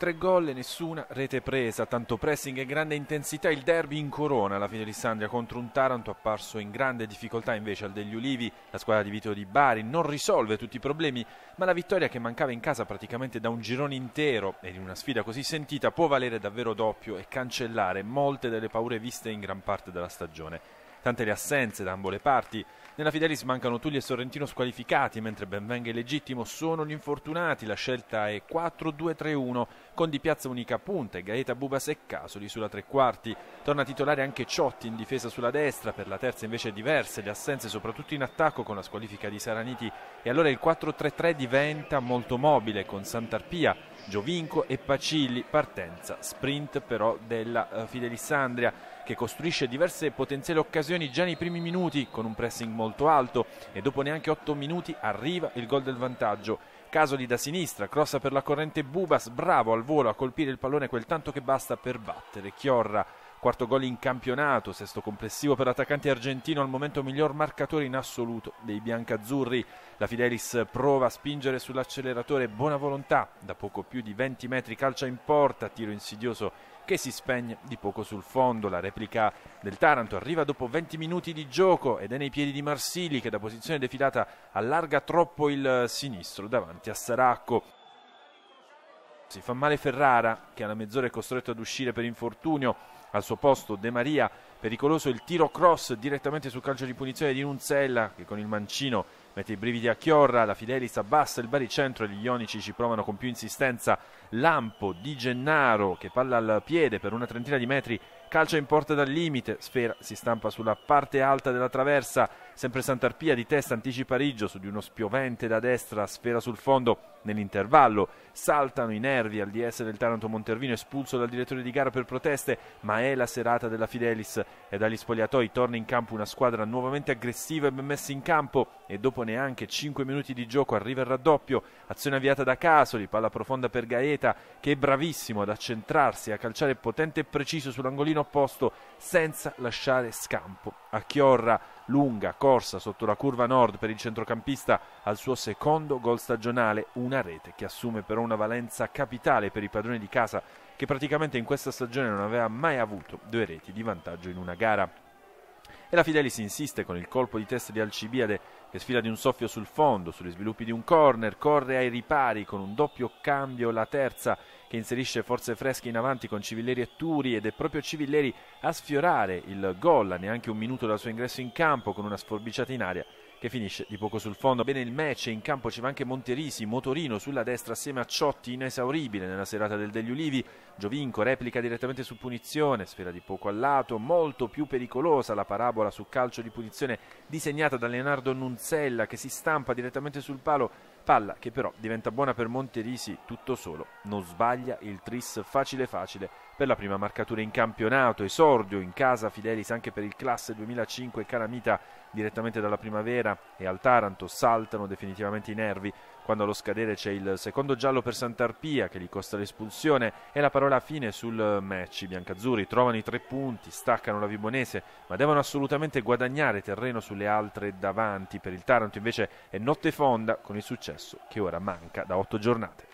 Tre gol e nessuna rete presa, tanto pressing e grande intensità il derby in corona alla fine di Sandria contro un Taranto apparso in grande difficoltà invece al degli Ulivi, la squadra di Vito di Bari non risolve tutti i problemi, ma la vittoria che mancava in casa praticamente da un girone intero e in una sfida così sentita può valere davvero doppio e cancellare molte delle paure viste in gran parte della stagione tante le assenze da ambo le parti. Nella Fidelis mancano Tulli e Sorrentino squalificati, mentre Benvenga e Legittimo sono gli infortunati. La scelta è 4-2-3-1, con Di Piazza unica punta e Gaeta Bubas e Casoli sulla tre quarti. Torna titolare anche Ciotti in difesa sulla destra, per la terza invece diverse le assenze soprattutto in attacco con la squalifica di Saraniti. E allora il 4-3-3 diventa molto mobile con Sant'Arpia Giovinco e Pacilli, partenza, sprint però della eh, Fidelissandria che costruisce diverse potenziali occasioni già nei primi minuti con un pressing molto alto e dopo neanche 8 minuti arriva il gol del vantaggio. Casoli da sinistra, crossa per la corrente Bubas, bravo al volo a colpire il pallone quel tanto che basta per battere Chiorra quarto gol in campionato, sesto complessivo per l'attaccante argentino, al momento miglior marcatore in assoluto dei biancazzurri. La Fidelis prova a spingere sull'acceleratore, buona volontà, da poco più di 20 metri calcia in porta, tiro insidioso che si spegne di poco sul fondo. La replica del Taranto arriva dopo 20 minuti di gioco ed è nei piedi di Marsili che da posizione defilata allarga troppo il sinistro davanti a Saracco. Si fa male Ferrara che alla mezz'ora è costretto ad uscire per infortunio. Al suo posto De Maria, pericoloso il tiro cross direttamente sul calcio di punizione di Nunzella che con il mancino mette i brividi a Chiorra, la Fidelis abbassa il baricentro e gli Ionici ci provano con più insistenza Lampo di Gennaro che palla al piede per una trentina di metri calcia in porta dal limite, Sfera si stampa sulla parte alta della traversa, sempre Sant'Arpia di testa anticipa Riggio su di uno spiovente da destra, Sfera sul fondo, nell'intervallo saltano i nervi al DS del Taranto Montervino espulso dal direttore di gara per proteste, ma è la serata della Fidelis e dagli spogliatoi torna in campo una squadra nuovamente aggressiva e ben messa in campo e dopo neanche 5 minuti di gioco arriva il raddoppio, azione avviata da Casoli, palla profonda per Gaeta, Greta che è bravissimo ad accentrarsi, a calciare potente e preciso sull'angolino opposto senza lasciare scampo. A Chiorra, lunga corsa sotto la curva nord per il centrocampista al suo secondo gol stagionale, una rete che assume però una valenza capitale per i padroni di casa che praticamente in questa stagione non aveva mai avuto due reti di vantaggio in una gara e la Fidelis insiste con il colpo di testa di Alcibiade che sfila di un soffio sul fondo, sugli sviluppi di un corner, corre ai ripari con un doppio cambio la terza che inserisce forze fresche in avanti con Civilleri e Turi ed è proprio Civilleri a sfiorare il gol a neanche un minuto dal suo ingresso in campo con una sforbiciata in aria che finisce di poco sul fondo. Bene il match, in campo ci va anche Monterisi, Motorino sulla destra assieme a Ciotti, inesauribile nella serata del degli Ulivi. Giovinco replica direttamente su punizione, sfera di poco al lato, molto più pericolosa la parabola su calcio di punizione disegnata da Leonardo Nunzella che si stampa direttamente sul palo Palla che però diventa buona per Monterisi tutto solo, non sbaglia il tris facile facile per la prima marcatura in campionato, esordio in casa Fidelis anche per il classe 2005 Calamita direttamente dalla primavera e al Taranto saltano definitivamente i nervi quando allo scadere c'è il secondo giallo per Sant'Arpia che gli costa l'espulsione e la parola fine sul eh, match. I biancazzurri trovano i tre punti, staccano la Vibonese, ma devono assolutamente guadagnare terreno sulle altre davanti. Per il Taranto invece è notte fonda con il successo che ora manca da otto giornate.